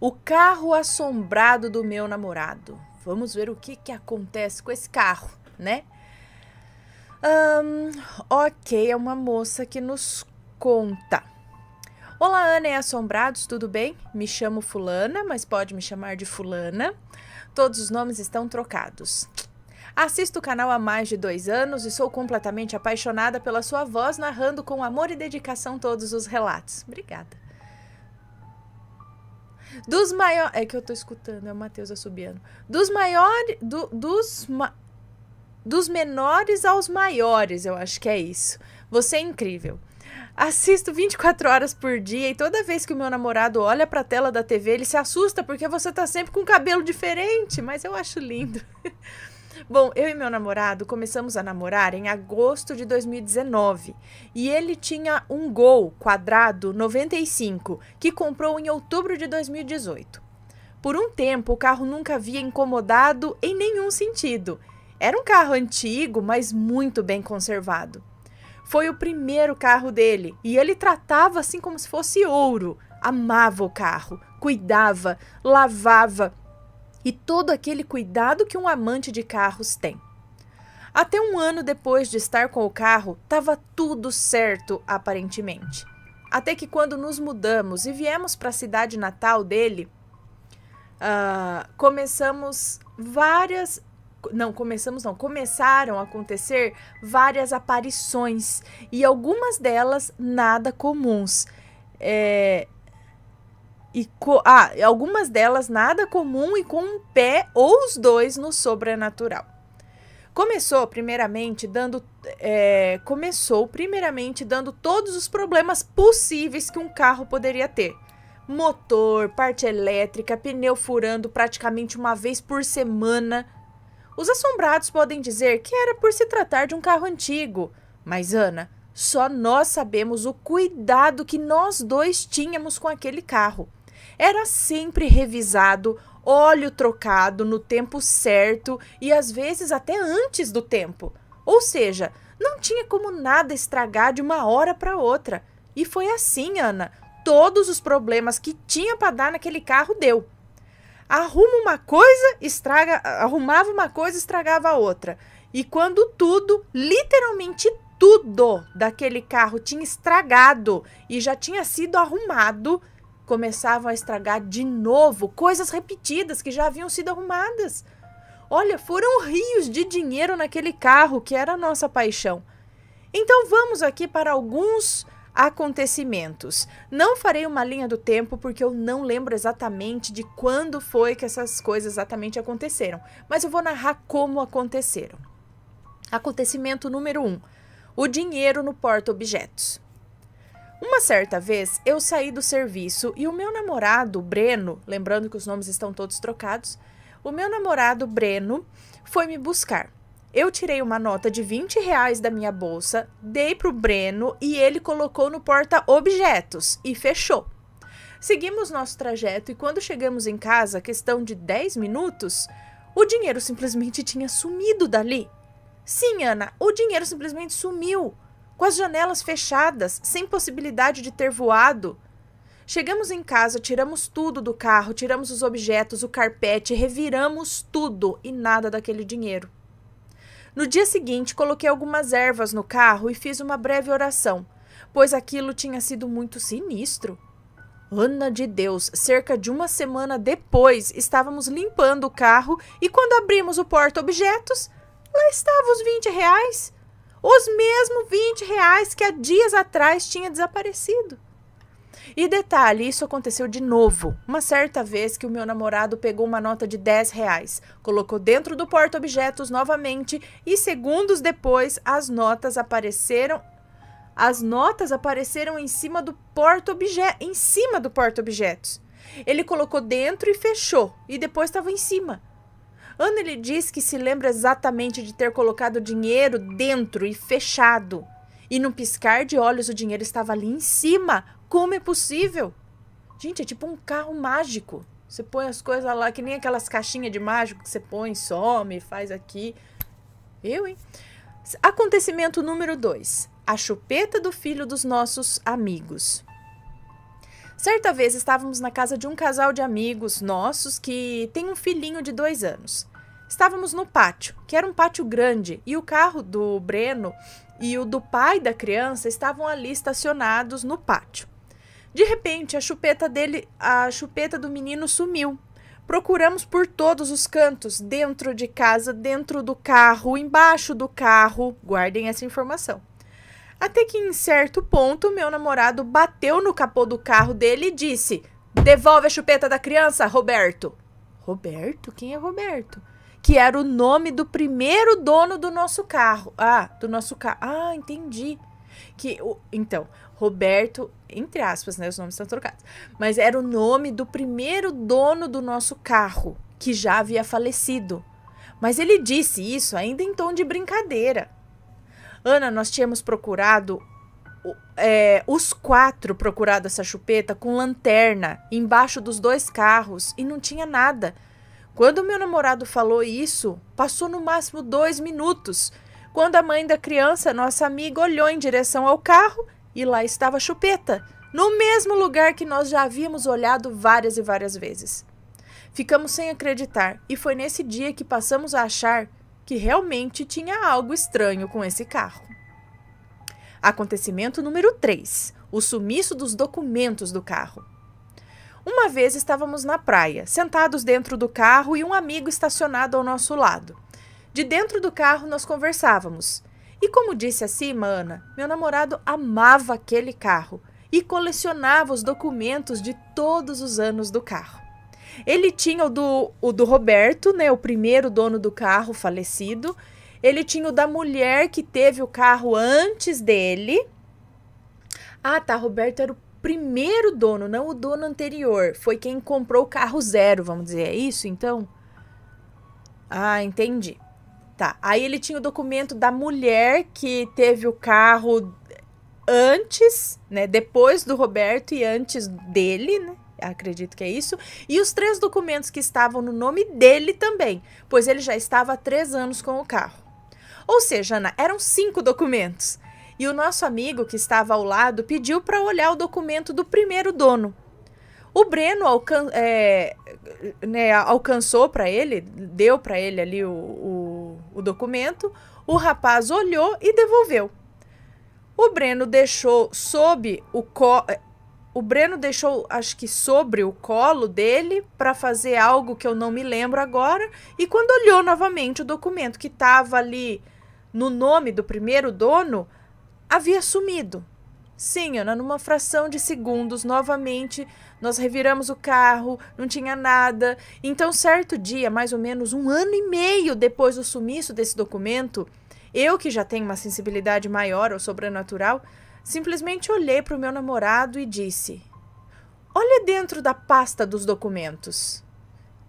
O carro assombrado do meu namorado. Vamos ver o que, que acontece com esse carro, né? Um, ok, é uma moça que nos conta. Olá, Ana e Assombrados, tudo bem? Me chamo Fulana, mas pode me chamar de Fulana. Todos os nomes estão trocados. Assisto o canal há mais de dois anos e sou completamente apaixonada pela sua voz, narrando com amor e dedicação todos os relatos. Obrigada. Dos maiores. É que eu tô escutando, é o Matheus Assobiano. Dos maiores. Do, dos, ma... dos menores aos maiores, eu acho que é isso. Você é incrível. Assisto 24 horas por dia e toda vez que o meu namorado olha para a tela da TV, ele se assusta porque você tá sempre com um cabelo diferente, mas eu acho lindo. Bom, eu e meu namorado começamos a namorar em agosto de 2019 e ele tinha um Gol quadrado 95 que comprou em outubro de 2018. Por um tempo, o carro nunca havia incomodado em nenhum sentido. Era um carro antigo, mas muito bem conservado. Foi o primeiro carro dele e ele tratava assim como se fosse ouro. Amava o carro, cuidava, lavava, e todo aquele cuidado que um amante de carros tem. Até um ano depois de estar com o carro, estava tudo certo, aparentemente. Até que quando nos mudamos e viemos para a cidade natal dele, uh, começamos várias. Não, começamos não, começaram a acontecer várias aparições e algumas delas nada comuns. É, e ah, algumas delas nada comum e com um pé ou os dois no sobrenatural. Começou primeiramente dando é, começou primeiramente dando todos os problemas possíveis que um carro poderia ter. Motor, parte elétrica, pneu furando praticamente uma vez por semana. Os assombrados podem dizer que era por se tratar de um carro antigo, mas Ana, só nós sabemos o cuidado que nós dois tínhamos com aquele carro. Era sempre revisado, óleo trocado no tempo certo e às vezes até antes do tempo. Ou seja, não tinha como nada estragar de uma hora para outra. E foi assim, Ana. Todos os problemas que tinha para dar naquele carro deu. Arruma uma coisa, estraga, arrumava uma coisa, estragava a outra. E quando tudo, literalmente tudo daquele carro tinha estragado e já tinha sido arrumado, começavam a estragar de novo coisas repetidas que já haviam sido arrumadas. Olha, foram rios de dinheiro naquele carro que era a nossa paixão. Então vamos aqui para alguns acontecimentos. Não farei uma linha do tempo porque eu não lembro exatamente de quando foi que essas coisas exatamente aconteceram, mas eu vou narrar como aconteceram. Acontecimento número 1: um, o dinheiro no porta-objetos. Uma certa vez eu saí do serviço e o meu namorado Breno, lembrando que os nomes estão todos trocados, o meu namorado Breno foi me buscar. Eu tirei uma nota de 20 reais da minha bolsa, dei pro Breno e ele colocou no porta-objetos e fechou. Seguimos nosso trajeto e quando chegamos em casa, questão de 10 minutos, o dinheiro simplesmente tinha sumido dali. Sim, Ana, o dinheiro simplesmente sumiu com as janelas fechadas, sem possibilidade de ter voado. Chegamos em casa, tiramos tudo do carro, tiramos os objetos, o carpete, reviramos tudo e nada daquele dinheiro. No dia seguinte, coloquei algumas ervas no carro e fiz uma breve oração, pois aquilo tinha sido muito sinistro. Ana de Deus, cerca de uma semana depois, estávamos limpando o carro e quando abrimos o porta-objetos, lá estavam os 20 reais. Os mesmos 20 reais que há dias atrás tinha desaparecido. E detalhe, isso aconteceu de novo. Uma certa vez que o meu namorado pegou uma nota de 10 reais, colocou dentro do porta-objetos novamente e segundos depois as notas apareceram. As notas apareceram em cima do porta-objetos, em cima do porta-objetos. Ele colocou dentro e fechou, e depois estava em cima. Ana lhe diz que se lembra exatamente de ter colocado dinheiro dentro e fechado. E num piscar de olhos o dinheiro estava ali em cima. Como é possível? Gente, é tipo um carro mágico. Você põe as coisas lá, que nem aquelas caixinhas de mágico que você põe, some, faz aqui. Eu, hein? Acontecimento número 2. A chupeta do filho dos nossos amigos. Certa vez estávamos na casa de um casal de amigos nossos que tem um filhinho de dois anos. Estávamos no pátio, que era um pátio grande, e o carro do Breno e o do pai da criança estavam ali estacionados no pátio. De repente, a chupeta dele, a chupeta do menino sumiu. Procuramos por todos os cantos, dentro de casa, dentro do carro, embaixo do carro. Guardem essa informação. Até que em certo ponto, meu namorado bateu no capô do carro dele e disse: Devolve a chupeta da criança, Roberto. Roberto? Quem é Roberto? Que era o nome do primeiro dono do nosso carro. Ah, do nosso carro. Ah, entendi. Que, o, então, Roberto, entre aspas, né? Os nomes estão trocados. Mas era o nome do primeiro dono do nosso carro, que já havia falecido. Mas ele disse isso ainda em tom de brincadeira. Ana, nós tínhamos procurado. É, os quatro procurado essa chupeta com lanterna embaixo dos dois carros e não tinha nada. Quando meu namorado falou isso, passou no máximo dois minutos. Quando a mãe da criança, nossa amiga, olhou em direção ao carro e lá estava a chupeta, no mesmo lugar que nós já havíamos olhado várias e várias vezes. Ficamos sem acreditar e foi nesse dia que passamos a achar que realmente tinha algo estranho com esse carro. Acontecimento número 3: o sumiço dos documentos do carro. Uma vez estávamos na praia, sentados dentro do carro e um amigo estacionado ao nosso lado. De dentro do carro nós conversávamos. E como disse acima, Ana, meu namorado amava aquele carro e colecionava os documentos de todos os anos do carro. Ele tinha o do, o do Roberto, né? O primeiro dono do carro falecido. Ele tinha o da mulher que teve o carro antes dele. Ah, tá. Roberto era o primeiro dono, não o dono anterior. Foi quem comprou o carro zero, vamos dizer. É isso, então? Ah, entendi. Tá. Aí ele tinha o documento da mulher que teve o carro antes, né? Depois do Roberto e antes dele, né? Acredito que é isso. E os três documentos que estavam no nome dele também, pois ele já estava há três anos com o carro. Ou seja, Ana, eram cinco documentos. E o nosso amigo que estava ao lado pediu para olhar o documento do primeiro dono. O Breno alcan é, né, alcançou para ele, deu para ele ali o, o, o documento. O rapaz olhou e devolveu. O Breno deixou sob o o Breno deixou, acho que sobre o colo dele para fazer algo que eu não me lembro agora. E quando olhou novamente o documento que estava ali no nome do primeiro dono, havia sumido. Sim, Ana, numa fração de segundos, novamente, nós reviramos o carro, não tinha nada. Então, certo dia, mais ou menos um ano e meio depois do sumiço desse documento, eu que já tenho uma sensibilidade maior ao sobrenatural, Simplesmente olhei para o meu namorado e disse: Olha dentro da pasta dos documentos.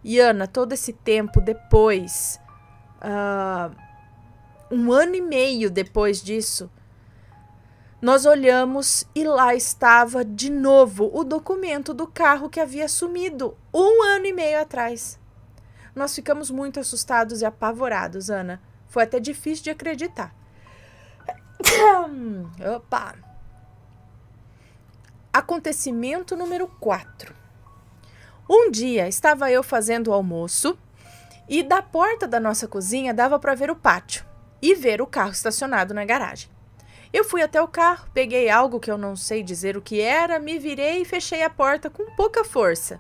E Ana, todo esse tempo depois, uh, um ano e meio depois disso, nós olhamos e lá estava de novo o documento do carro que havia sumido um ano e meio atrás. Nós ficamos muito assustados e apavorados, Ana. Foi até difícil de acreditar. Opa! Acontecimento número 4. Um dia estava eu fazendo o almoço e da porta da nossa cozinha dava para ver o pátio e ver o carro estacionado na garagem. Eu fui até o carro, peguei algo que eu não sei dizer o que era, me virei e fechei a porta com pouca força.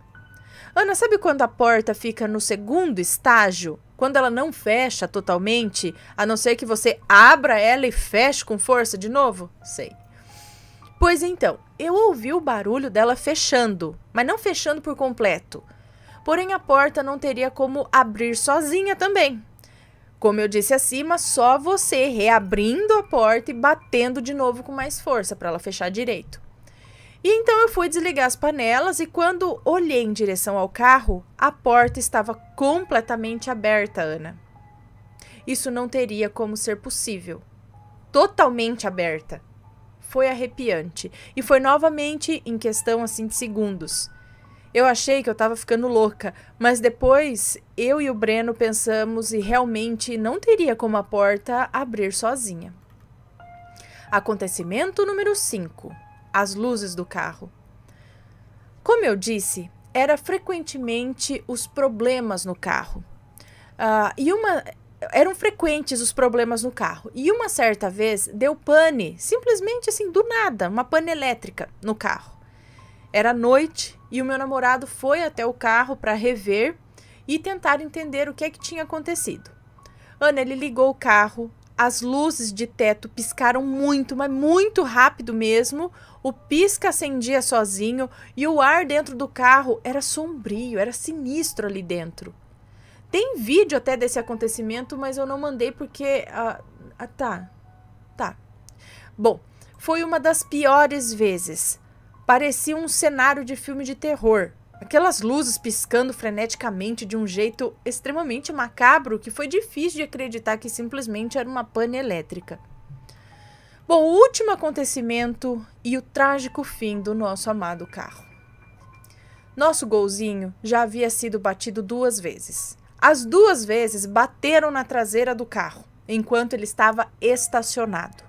Ana, sabe quando a porta fica no segundo estágio? Quando ela não fecha totalmente, a não ser que você abra ela e feche com força de novo? Sei. Pois então, eu ouvi o barulho dela fechando, mas não fechando por completo. Porém, a porta não teria como abrir sozinha também. Como eu disse acima, só você reabrindo a porta e batendo de novo com mais força para ela fechar direito. E então eu fui desligar as panelas e quando olhei em direção ao carro, a porta estava completamente aberta, Ana. Isso não teria como ser possível. Totalmente aberta foi arrepiante. E foi novamente em questão assim de segundos. Eu achei que eu tava ficando louca, mas depois eu e o Breno pensamos e realmente não teria como a porta abrir sozinha. Acontecimento número 5: As luzes do carro. Como eu disse, era frequentemente os problemas no carro. Uh, e uma eram frequentes os problemas no carro. E uma certa vez deu pane, simplesmente assim, do nada, uma pane elétrica no carro. Era noite e o meu namorado foi até o carro para rever e tentar entender o que é que tinha acontecido. Ana, ele ligou o carro, as luzes de teto piscaram muito, mas muito rápido mesmo. O pisca acendia sozinho e o ar dentro do carro era sombrio, era sinistro ali dentro. Tem vídeo até desse acontecimento, mas eu não mandei porque. Ah, ah, tá. Tá. Bom, foi uma das piores vezes. Parecia um cenário de filme de terror. Aquelas luzes piscando freneticamente de um jeito extremamente macabro que foi difícil de acreditar que simplesmente era uma pane elétrica. Bom, o último acontecimento e o trágico fim do nosso amado carro. Nosso golzinho já havia sido batido duas vezes. As duas vezes bateram na traseira do carro enquanto ele estava estacionado.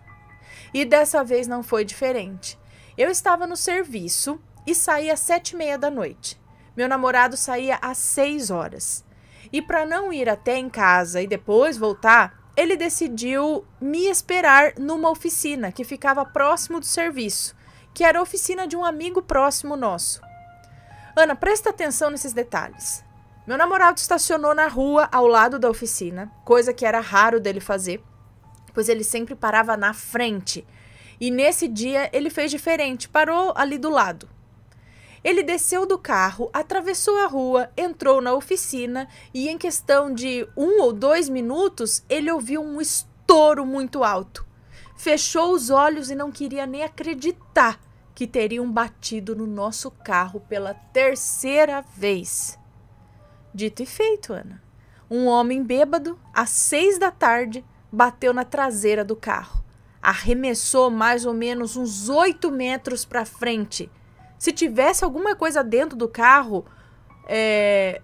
E dessa vez não foi diferente. Eu estava no serviço e saía às sete e meia da noite. Meu namorado saía às seis horas. E para não ir até em casa e depois voltar, ele decidiu me esperar numa oficina que ficava próximo do serviço, que era a oficina de um amigo próximo nosso. Ana, presta atenção nesses detalhes. Meu namorado estacionou na rua ao lado da oficina, coisa que era raro dele fazer, pois ele sempre parava na frente. E nesse dia ele fez diferente, parou ali do lado. Ele desceu do carro, atravessou a rua, entrou na oficina e, em questão de um ou dois minutos, ele ouviu um estouro muito alto. Fechou os olhos e não queria nem acreditar que teriam batido no nosso carro pela terceira vez. Dito e feito, Ana. Um homem bêbado, às seis da tarde, bateu na traseira do carro. Arremessou mais ou menos uns oito metros para frente. Se tivesse alguma coisa dentro do carro, é...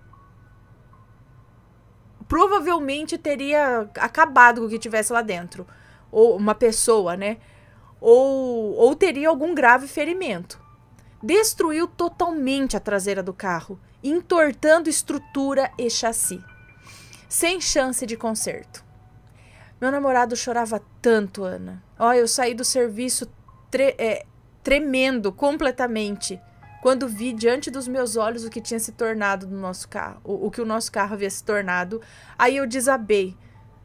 provavelmente teria acabado com o que tivesse lá dentro. Ou uma pessoa, né? Ou, ou teria algum grave ferimento. Destruiu totalmente a traseira do carro entortando estrutura e chassi, sem chance de conserto. Meu namorado chorava tanto, Ana. Ó, eu saí do serviço tre é, tremendo completamente quando vi diante dos meus olhos o que tinha se tornado no nosso carro, o, o que o nosso carro havia se tornado. Aí eu desabei.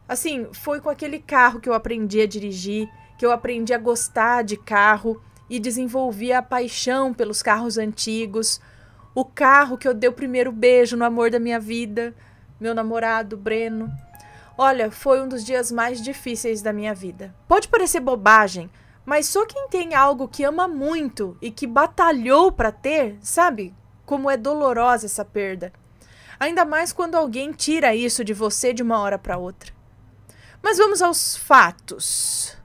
Assim, foi com aquele carro que eu aprendi a dirigir, que eu aprendi a gostar de carro e desenvolvi a paixão pelos carros antigos o carro que eu dei o primeiro beijo no amor da minha vida, meu namorado Breno. Olha, foi um dos dias mais difíceis da minha vida. Pode parecer bobagem, mas só quem tem algo que ama muito e que batalhou para ter, sabe? Como é dolorosa essa perda. Ainda mais quando alguém tira isso de você de uma hora para outra. Mas vamos aos fatos.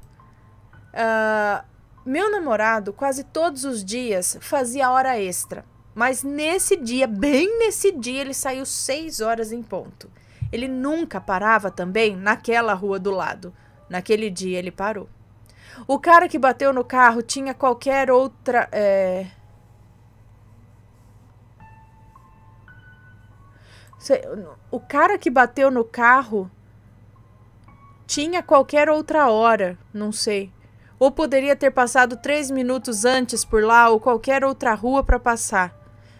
Uh, meu namorado, quase todos os dias, fazia hora extra. Mas nesse dia, bem nesse dia, ele saiu seis horas em ponto. Ele nunca parava também naquela rua do lado. Naquele dia ele parou. O cara que bateu no carro tinha qualquer outra. É... O cara que bateu no carro tinha qualquer outra hora, não sei. Ou poderia ter passado três minutos antes por lá ou qualquer outra rua para passar.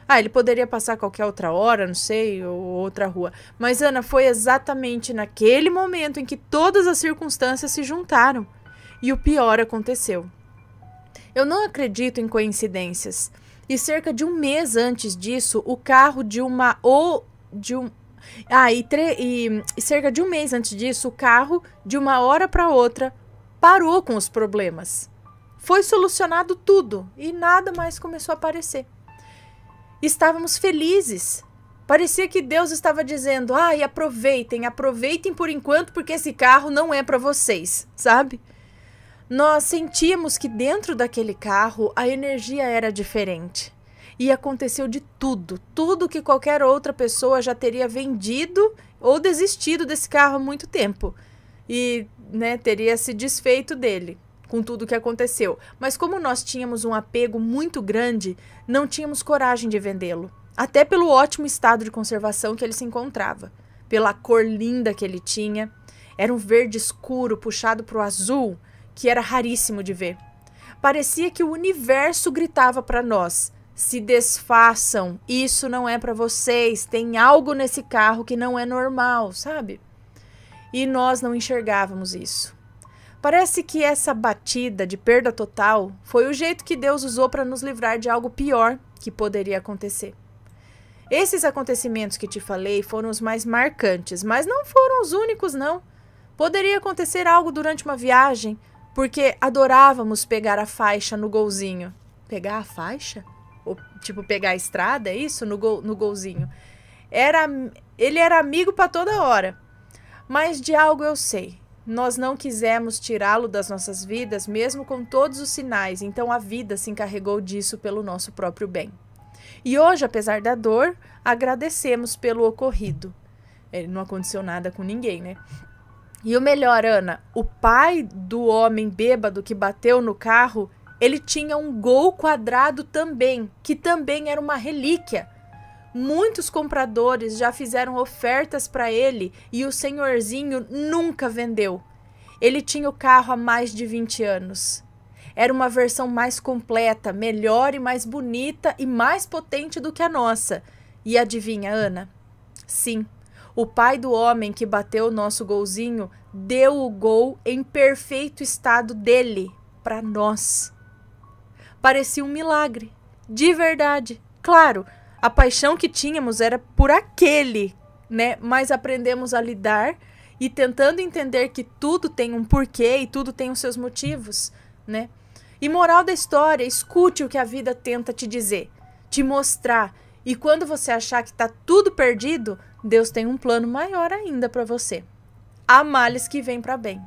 Ah, ele poderia passar qualquer outra hora, não sei, ou outra rua. Mas, Ana, foi exatamente naquele momento em que todas as circunstâncias se juntaram. E o pior aconteceu. Eu não acredito em coincidências. E cerca de um mês antes disso, o carro de uma ou de um ah, e, e, e cerca de um mês antes disso, o carro, de uma hora para outra, parou com os problemas. Foi solucionado tudo e nada mais começou a aparecer. Estávamos felizes. Parecia que Deus estava dizendo: "Ai, ah, aproveitem, aproveitem por enquanto, porque esse carro não é para vocês", sabe? Nós sentíamos que dentro daquele carro a energia era diferente. E aconteceu de tudo, tudo que qualquer outra pessoa já teria vendido ou desistido desse carro há muito tempo e né, teria se desfeito dele com tudo o que aconteceu, mas como nós tínhamos um apego muito grande, não tínhamos coragem de vendê-lo, até pelo ótimo estado de conservação que ele se encontrava, pela cor linda que ele tinha. Era um verde escuro puxado para o azul, que era raríssimo de ver. Parecia que o universo gritava para nós: se desfaçam, isso não é para vocês, tem algo nesse carro que não é normal, sabe? E nós não enxergávamos isso. Parece que essa batida de perda total foi o jeito que Deus usou para nos livrar de algo pior que poderia acontecer. Esses acontecimentos que te falei foram os mais marcantes, mas não foram os únicos, não. Poderia acontecer algo durante uma viagem, porque adorávamos pegar a faixa no golzinho. Pegar a faixa? Ou, tipo, pegar a estrada, é isso? No, gol, no golzinho. Era, ele era amigo para toda hora. Mas de algo eu sei. Nós não quisemos tirá-lo das nossas vidas, mesmo com todos os sinais, então a vida se encarregou disso pelo nosso próprio bem. E hoje, apesar da dor, agradecemos pelo ocorrido. Ele é, não aconteceu nada com ninguém, né? E o melhor, Ana, o pai do homem bêbado que bateu no carro, ele tinha um gol quadrado também, que também era uma relíquia. Muitos compradores já fizeram ofertas para ele e o senhorzinho nunca vendeu. Ele tinha o carro há mais de 20 anos. Era uma versão mais completa, melhor e mais bonita e mais potente do que a nossa. E adivinha, Ana? Sim, o pai do homem que bateu o nosso golzinho deu o gol em perfeito estado dele para nós. Parecia um milagre, de verdade. Claro, a paixão que tínhamos era por aquele, né? Mas aprendemos a lidar e tentando entender que tudo tem um porquê e tudo tem os seus motivos, né? E moral da história, escute o que a vida tenta te dizer, te mostrar. E quando você achar que está tudo perdido, Deus tem um plano maior ainda para você. Há males que vêm para bem.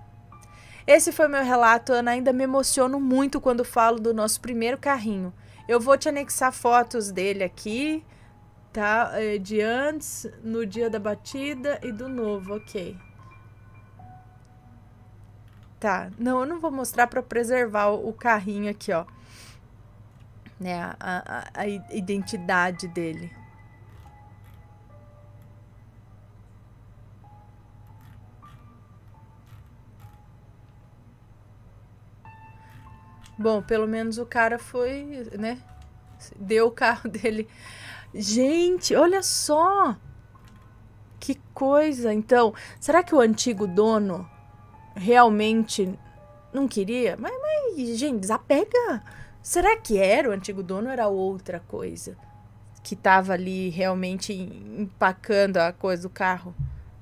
Esse foi meu relato, Ana. Ainda me emociono muito quando falo do nosso primeiro carrinho. Eu vou te anexar fotos dele aqui, tá? É, de antes, no dia da batida e do novo, ok. Tá, não, eu não vou mostrar para preservar o carrinho aqui, ó. Né, a, a, a identidade dele. Bom, pelo menos o cara foi, né? Deu o carro dele. Gente, olha só! Que coisa! Então, será que o antigo dono realmente não queria? Mas, mas gente, desapega! Será que era o antigo dono era outra coisa? Que estava ali realmente empacando a coisa do carro?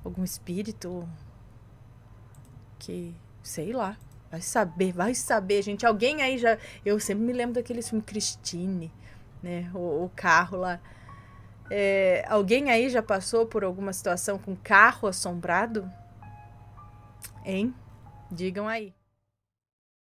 Algum espírito? Que sei lá. Vai saber, vai saber, gente. Alguém aí já. Eu sempre me lembro daquele filme Christine, né? O, o carro lá. É, alguém aí já passou por alguma situação com carro assombrado? Hein? Digam aí.